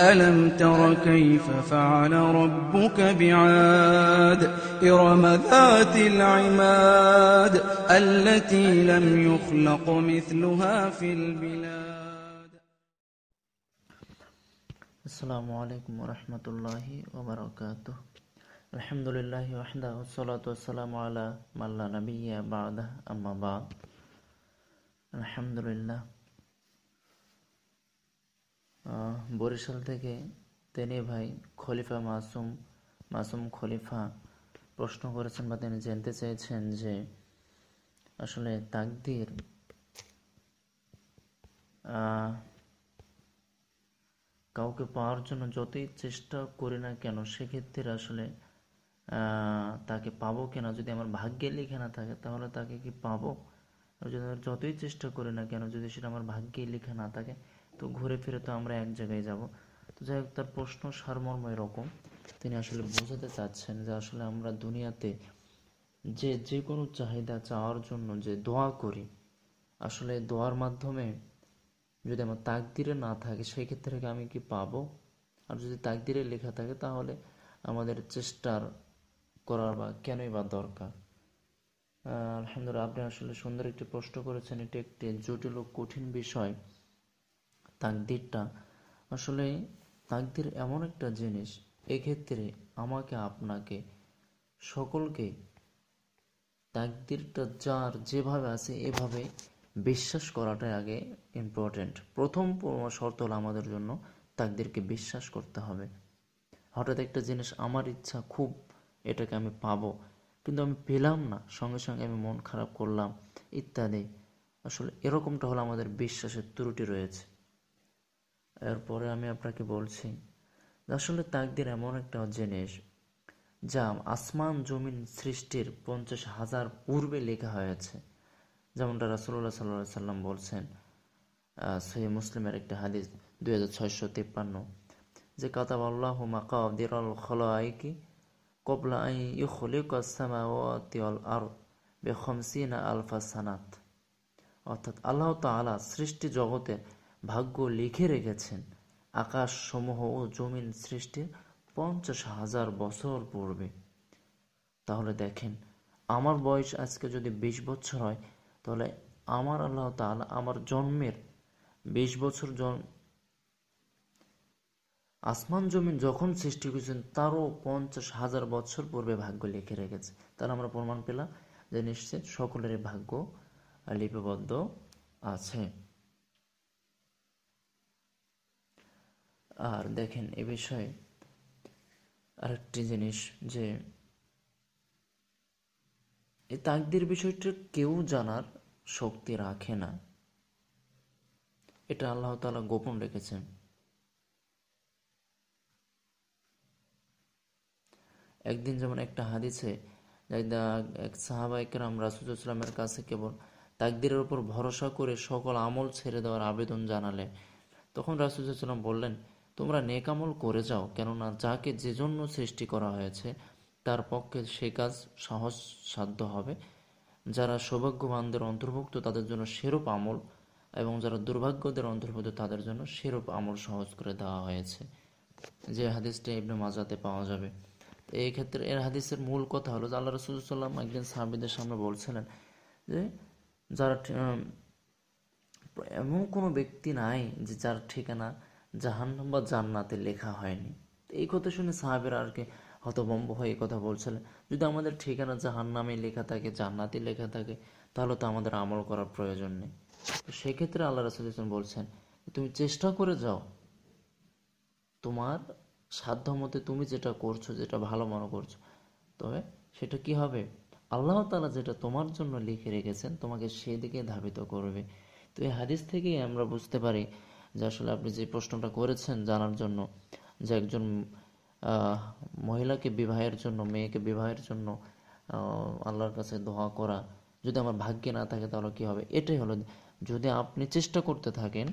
ألم تر كيف فعل ربك بعاد إرم ذات العماد التي لم يخلق مثلها في البلاد السلام عليكم ورحمة الله وبركاته الحمد لله وحده والصلاة والسلام على من لا نبي بعده أما بعد الحمد لله বরিশাল থেকে তিনি ভাই খলিফা মাসুম মাসুম খলিফা প্রশ্ন করেছেন বা তিনি জানতে চেয়েছেন যে আসলে তাকদির কাউকে পাওয়ার জন্য যতই চেষ্টা করি না কেন সেক্ষেত্রে আসলে তাকে পাবো কিনা যদি আমার ভাগ্যে লিখে না থাকে তাহলে তাকে কি পাবো যদি যতই চেষ্টা করি না কেন যদি সেটা আমার ভাগ্যে লিখে না থাকে তো ঘুরে ফিরে তো আমরা এক জায়গায় যাব তো যাই হোক তার প্রশ্ন সারমর্ম এরকম তিনি আসলে বোঝাতে চাচ্ছেন যে আসলে আমরা দুনিয়াতে যে যে কোনো চাহিদা চাওয়ার জন্য যে দোয়া করি আসলে দোয়ার মাধ্যমে যদি আমার তাকদিরে না থাকে সেই ক্ষেত্রে আমি কি পাবো আর যদি তাকদিরে লেখা থাকে তাহলে আমাদের চেষ্টার করার বা কেনই বা দরকার আলহামদুলিল্লাহ আপনি আসলে সুন্দর একটি প্রশ্ন করেছেন এটি একটি জটিল ও কঠিন বিষয় তাকদিরটা আসলে তাকদির এমন একটা জিনিস এক্ষেত্রে আমাকে আপনাকে সকলকে তাকদিরটা যার যেভাবে আছে এভাবে বিশ্বাস করাটাই আগে ইম্পর্টেন্ট প্রথম শর্ত হলো আমাদের জন্য তাকদিরকে বিশ্বাস করতে হবে হঠাৎ একটা জিনিস আমার ইচ্ছা খুব এটাকে আমি পাবো কিন্তু আমি পেলাম না সঙ্গে সঙ্গে আমি মন খারাপ করলাম ইত্যাদি আসলে এরকমটা হলো আমাদের বিশ্বাসের ত্রুটি রয়েছে এরপরে আমি আপনাকে বলছি আসলে তাকদির এমন একটা জিনিস যা আসমান জমিন সৃষ্টির পঞ্চাশ হাজার পূর্বে লেখা হয়েছে যেমনটা রাসুল্লাহ সাল্লাহ সাল্লাম বলছেন সহি মুসলিমের একটা হাদিস দুই হাজার ছয়শো তিপ্পান্ন যে কাতাব আল্লাহ মাকাউদ্দির আল কি কবলা আই ইউলিক আসামাওয়াতিউল আর বেখমসিনা আলফা সানাত অর্থাৎ আল্লাহ তালা সৃষ্টি জগতে ভাগ্য লিখে রেখেছেন আকাশসমূহ ও জমিন সৃষ্টির পঞ্চাশ হাজার বছর পূর্বে তাহলে দেখেন আমার বয়স আজকে যদি বিশ বছর হয় তাহলে আমার আল্লাহ তাহলে আমার জন্মের বিশ বছর জন্ম আসমান জমিন যখন সৃষ্টি করেছেন তারও পঞ্চাশ হাজার বছর পূর্বে ভাগ্য লিখে রেখেছে তাহলে আমরা প্রমাণ পেলাম যে নিশ্চিত সকলের ভাগ্য লিপিবদ্ধ আছে আর দেখেন এ বিষয়ে আরেকটি জিনিস যে এই তাকদির বিষয়টা কেউ জানার শক্তি রাখে না এটা আল্লাহ তালা গোপন রেখেছেন একদিন যেমন একটা হাদিসে এক সাহাবা একরাম রাসুলামের কাছে কেবল তাকদিরের উপর ভরসা করে সকল আমল ছেড়ে দেওয়ার আবেদন জানালে তখন ইসলাম বললেন তোমরা নেকামল করে যাও কেননা যাকে যে জন্য সৃষ্টি করা হয়েছে তার পক্ষে সে কাজ সহজ সাধ্য হবে যারা সৌভাগ্যবানদের অন্তর্ভুক্ত তাদের জন্য সেরূপ আমল এবং যারা দুর্ভাগ্যদের অন্তর্ভুক্ত তাদের জন্য সেরূপ আমল সহজ করে দেওয়া হয়েছে যে হাদিসটা এমনি মাজাতে পাওয়া যাবে তো এই ক্ষেত্রে এর হাদিসের মূল কথা হলো যে আল্লাহ রসুল্লাম একদিন সাহাবিদের সামনে বলছিলেন যে যারা এমন কোনো ব্যক্তি নাই যে যার ঠিকানা জাহান্নাম বা জান্নাতে লেখা হয়নি এই কথা শুনে সাহাবেরা আর কি হতভম্ব হয়ে এই কথা বলছিলেন যদি আমাদের ঠিকানা জাহান্নামে লেখা থাকে জান্নাতে লেখা থাকে তাহলে তো আমাদের আমল করার প্রয়োজন নেই তো সেক্ষেত্রে আল্লাহ রাসুল বলছেন তুমি চেষ্টা করে যাও তোমার সাধ্য মতে তুমি যেটা করছো যেটা ভালো মনে করছো তবে সেটা কি হবে আল্লাহ তালা যেটা তোমার জন্য লিখে রেখেছেন তোমাকে সেদিকে ধাবিত করবে তো এই হাদিস থেকেই আমরা বুঝতে পারি যে আসলে আপনি যে প্রশ্নটা করেছেন জানার জন্য যে একজন মহিলাকে বিবাহের জন্য মেয়েকে বিবাহের জন্য আল্লাহর কাছে দোয়া করা যদি আমার ভাগ্যে না থাকে তাহলে কী হবে এটাই হলো যদি আপনি চেষ্টা করতে থাকেন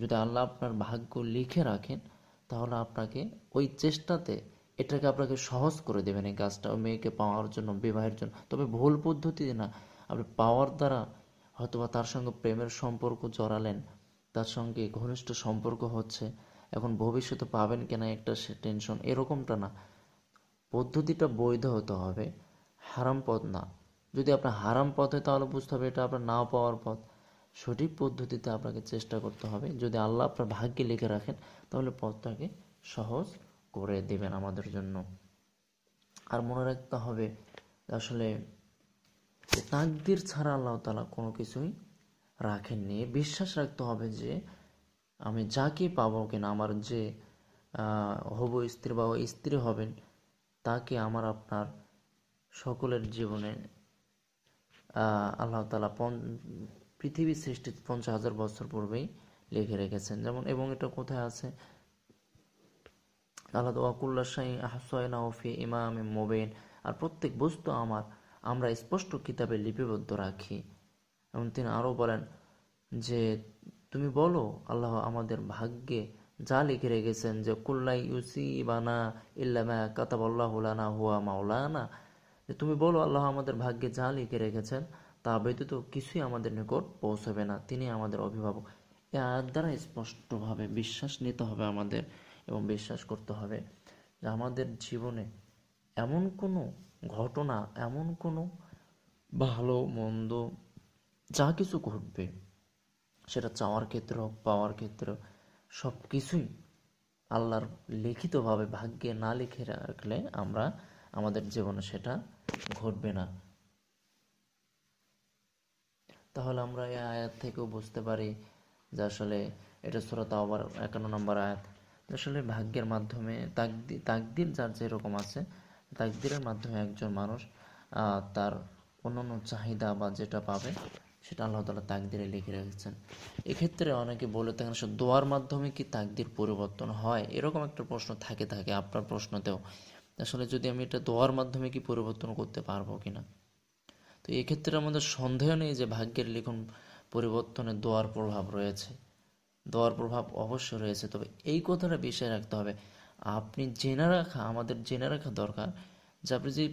যদি আল্লাহ আপনার ভাগ্য লিখে রাখেন তাহলে আপনাকে ওই চেষ্টাতে এটাকে আপনাকে সহজ করে দেবেন এই কাজটা ওই মেয়েকে পাওয়ার জন্য বিবাহের জন্য তবে ভুল পদ্ধতিতে না আপনি পাওয়ার দ্বারা হয়তোবা তার সঙ্গে প্রেমের সম্পর্ক জড়ালেন তার সঙ্গে ঘনিষ্ঠ সম্পর্ক হচ্ছে এখন ভবিষ্যতে পাবেন কেনা একটা সে টেনশন এরকমটা না পদ্ধতিটা বৈধ হতে হবে হারাম পথ না যদি আপনার হারাম পথে তাহলে বুঝতে হবে এটা আপনার নাও পাওয়ার পথ সঠিক পদ্ধতিতে আপনাকে চেষ্টা করতে হবে যদি আল্লাহ আপনার ভাগ্যে লিখে রাখেন তাহলে পথটাকে সহজ করে দেবেন আমাদের জন্য আর মনে রাখতে হবে আসলে তাকদির ছাড়া আল্লাহ তালা কোনো কিছুই রাখেননি বিশ্বাস রাখতে হবে যে আমি যাকে পাবো কিনা আমার যে হব স্ত্রী বা স্ত্রী হবেন তাকে আমার আপনার সকলের জীবনে আল্লাহ তালা পন পৃথিবী সৃষ্টি পঞ্চাশ হাজার বছর পূর্বেই লিখে রেখেছেন যেমন এবং এটা কোথায় আছে আল্লাহ ওয়াকুল্লা সাই আহসাইনা ওফি ইমাম মোবেন আর প্রত্যেক বস্তু আমার আমরা স্পষ্ট কিতাবে লিপিবদ্ধ রাখি এবং তিনি আরও বলেন যে তুমি বলো আল্লাহ আমাদের ভাগ্যে যা লিখে রেখেছেন যে কুল্লাই ইউসি বানা ইল্লামা কাতাবল্লাহুলানা হুয়া মাওলানা যে তুমি বলো আল্লাহ আমাদের ভাগ্যে যা লিখে রেখেছেন তা ব্যতীত কিছুই আমাদের নিকট পৌঁছবে না তিনি আমাদের অভিভাবক এর দ্বারা স্পষ্টভাবে বিশ্বাস নিতে হবে আমাদের এবং বিশ্বাস করতে হবে যে আমাদের জীবনে এমন কোনো ঘটনা এমন কোনো ভালো মন্দ যা কিছু ঘটবে সেটা চাওয়ার ক্ষেত্রে হোক পাওয়ার ক্ষেত্রে সব কিছুই আল্লাহর লিখিতভাবে ভাগ্যে না লিখে রাখলে আমরা আমাদের জীবনে সেটা ঘটবে না তাহলে আমরা এই আয়াত থেকেও বুঝতে পারি যে আসলে এটা শ্রোতা আবার একান্ন নম্বর আয়াত আসলে ভাগ্যের মাধ্যমে তাকদি তাকদির যার যেরকম আছে তাকদিরের মাধ্যমে একজন মানুষ তার অন্য চাহিদা বা যেটা পাবে সেটা আল্লাহ তালা তাকদিরে লিখে রেখেছেন এক্ষেত্রে অনেকে বলে থাকেন সে আচ্ছা, দোয়ার মাধ্যমে কি তাকদির পরিবর্তন হয় এরকম একটা প্রশ্ন থাকে থাকে আপনার প্রশ্নতেও আসলে যদি আমি এটা দোয়ার মাধ্যমে কি পরিবর্তন করতে পারবো কি না তো এক্ষেত্রে আমাদের সন্দেহ নেই যে ভাগ্যের লিখন পরিবর্তনে দোয়ার প্রভাব রয়েছে দোয়ার প্রভাব অবশ্য রয়েছে তবে এই কথাটা বিষয়ে রাখতে হবে আপনি জেনে রাখা আমাদের জেনে রাখা দরকার যে আপনি যে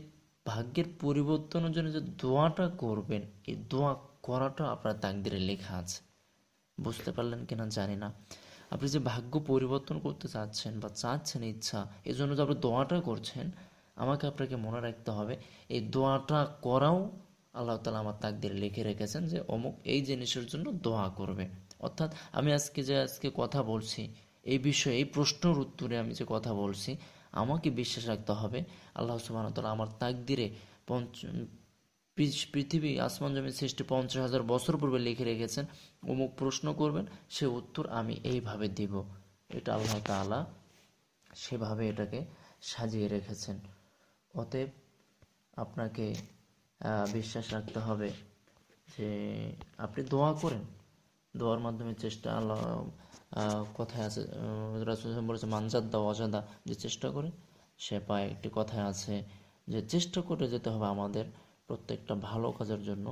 ভাগ্যের পরিবর্তনের জন্য যে দোয়াটা করবেন এই দোয়া করাটা আপনার তাকদিরে লেখা আছে বুঝতে পারলেন কিনা জানি না আপনি যে ভাগ্য পরিবর্তন করতে চাচ্ছেন বা চাচ্ছেন ইচ্ছা এজন্য যে আপনি দোয়াটা করছেন আমাকে আপনাকে মনে রাখতে হবে এই দোয়াটা করাও আল্লাহ তালা আমার তাকদিরে লিখে রেখেছেন যে অমুক এই জিনিসের জন্য দোয়া করবে অর্থাৎ আমি আজকে যে আজকে কথা বলছি এই বিষয়ে এই প্রশ্নের উত্তরে আমি যে কথা বলছি আমাকে বিশ্বাস রাখতে হবে আল্লাহ সুবাহ তালা আমার তাকদিরে পঞ্চ পৃথিবী আসমান জমি সৃষ্টি পঞ্চাশ হাজার বছর পূর্বে লিখে রেখেছেন অমুক প্রশ্ন করবেন সে উত্তর আমি এইভাবে দিব এটা আল্লাহ তালা সেভাবে এটাকে সাজিয়ে রেখেছেন অতএব আপনাকে বিশ্বাস রাখতে হবে যে আপনি দোয়া করেন দোয়ার মাধ্যমে চেষ্টা আল্লাহ কথায় আছে রাসুল বলেছে মানজাদ দা অজাদা যে চেষ্টা করে সে পায় একটি কথায় আছে যে চেষ্টা করে যেতে হবে আমাদের প্রত্যেকটা ভালো কাজের জন্য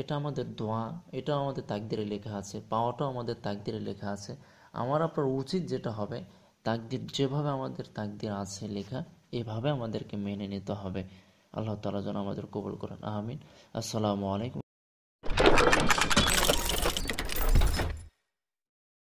এটা আমাদের দোয়া এটা আমাদের তাকদিরে লেখা আছে পাওয়াটাও আমাদের তাকদিরে লেখা আছে আমার আপনার উচিত যেটা হবে তাকদির যেভাবে আমাদের তাকদির আছে লেখা এভাবে আমাদেরকে মেনে নিতে হবে আল্লাহ তালা যেন আমাদের কবুল করেন আহমিন আসসালামু আলাইকুম